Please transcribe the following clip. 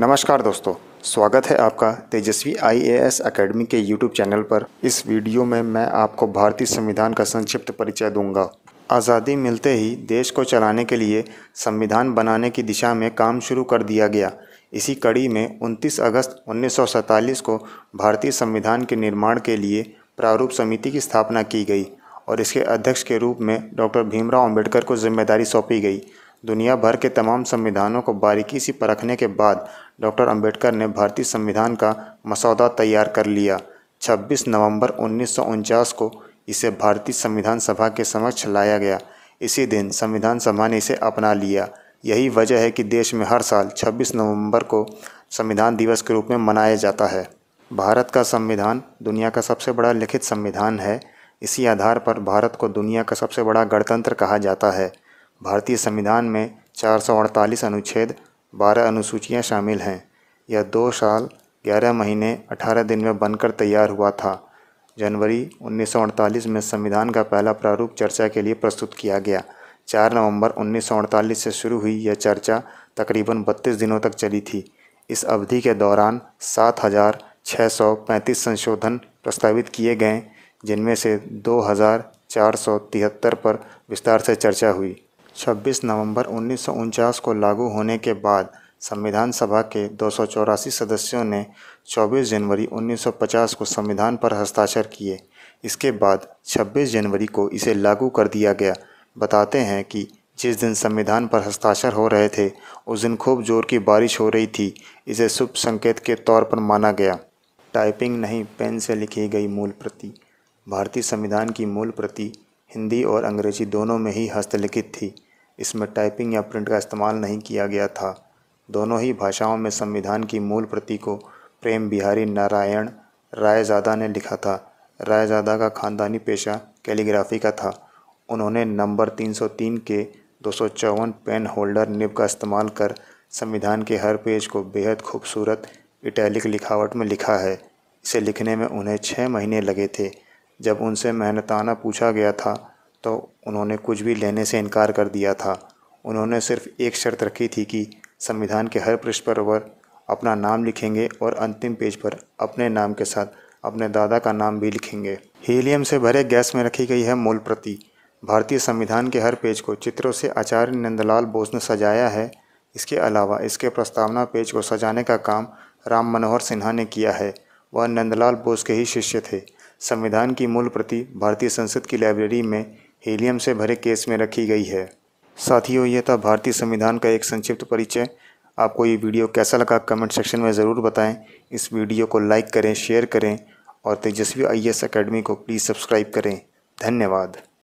नमस्कार दोस्तों स्वागत है आपका तेजस्वी आईएएस एकेडमी के यूट्यूब चैनल पर इस वीडियो में मैं आपको भारतीय संविधान का संक्षिप्त परिचय दूंगा आज़ादी मिलते ही देश को चलाने के लिए संविधान बनाने की दिशा में काम शुरू कर दिया गया इसी कड़ी में 29 अगस्त उन्नीस को भारतीय संविधान के निर्माण के लिए प्रारूप समिति की स्थापना की गई और इसके अध्यक्ष के रूप में डॉक्टर भीमराव अम्बेडकर को जिम्मेदारी सौंपी गई दुनिया भर के तमाम संविधानों को बारीकी से परखने के बाद डॉक्टर अंबेडकर ने भारतीय संविधान का मसौदा तैयार कर लिया 26 नवंबर उन्नीस को इसे भारतीय संविधान सभा के समक्ष लाया गया इसी दिन संविधान सभा ने इसे अपना लिया यही वजह है कि देश में हर साल 26 नवंबर को संविधान दिवस के रूप में मनाया जाता है भारत का संविधान दुनिया का सबसे बड़ा लिखित संविधान है इसी आधार पर भारत को दुनिया का सबसे बड़ा गणतंत्र कहा जाता है भारतीय संविधान में चार अनुच्छेद बारह अनुसूचियाँ शामिल हैं यह दो साल ग्यारह महीने अठारह दिन में बनकर तैयार हुआ था जनवरी उन्नीस में संविधान का पहला प्रारूप चर्चा के लिए प्रस्तुत किया गया चार नवंबर उन्नीस से शुरू हुई यह चर्चा तकरीबन 32 दिनों तक चली थी इस अवधि के दौरान सात हज़ार छः सौ पैंतीस संशोधन प्रस्तावित किए गए जिनमें से दो हज़ार चार सौ तिहत्तर पर विस्तार से चर्चा हुई 26 नवंबर उन्नीस को लागू होने के बाद संविधान सभा के दो सदस्यों ने 24 जनवरी 1950 को संविधान पर हस्ताक्षर किए इसके बाद 26 जनवरी को इसे लागू कर दिया गया बताते हैं कि जिस दिन संविधान पर हस्ताक्षर हो रहे थे उस दिन खूब जोर की बारिश हो रही थी इसे शुभ संकेत के तौर पर माना गया टाइपिंग नहीं पेन से लिखी गई मूल प्रति भारतीय संविधान की मूल प्रति हिंदी और अंग्रेजी दोनों में ही हस्तलिखित थी इसमें टाइपिंग या प्रिंट का इस्तेमाल नहीं किया गया था दोनों ही भाषाओं में संविधान की मूल प्रति को प्रेम बिहारी नारायण रायजादा ने लिखा था रायजादा का खानदानी पेशा कैलीग्राफी का था उन्होंने नंबर 303 के दो पेन होल्डर निब का इस्तेमाल कर संविधान के हर पेज को बेहद खूबसूरत इटैलिक लिखावट में लिखा है इसे लिखने में उन्हें छः महीने लगे थे जब उनसे मेहनताना पूछा गया था तो उन्होंने कुछ भी लेने से इनकार कर दिया था उन्होंने सिर्फ एक शर्त रखी थी कि संविधान के हर पृष्ठ पर वह अपना नाम लिखेंगे और अंतिम पेज पर अपने नाम के साथ अपने दादा का नाम भी लिखेंगे हीलियम से भरे गैस में रखी गई है मूल प्रति भारतीय संविधान के हर पेज को चित्रों से आचार्य नंदलाल बोस ने सजाया है इसके अलावा इसके प्रस्तावना पेज को सजाने का काम राम मनोहर सिन्हा ने किया है वह नंदलाल बोस के ही शिष्य थे संविधान की मूल प्रति भारतीय संसद की लाइब्रेरी में हीलियम से भरे केस में रखी गई है साथियों यह था भारतीय संविधान का एक संक्षिप्त परिचय आपको ये वीडियो कैसा लगा कमेंट सेक्शन में ज़रूर बताएं इस वीडियो को लाइक करें शेयर करें और तेजस्वी आई एस अकेडमी को प्लीज़ सब्सक्राइब करें धन्यवाद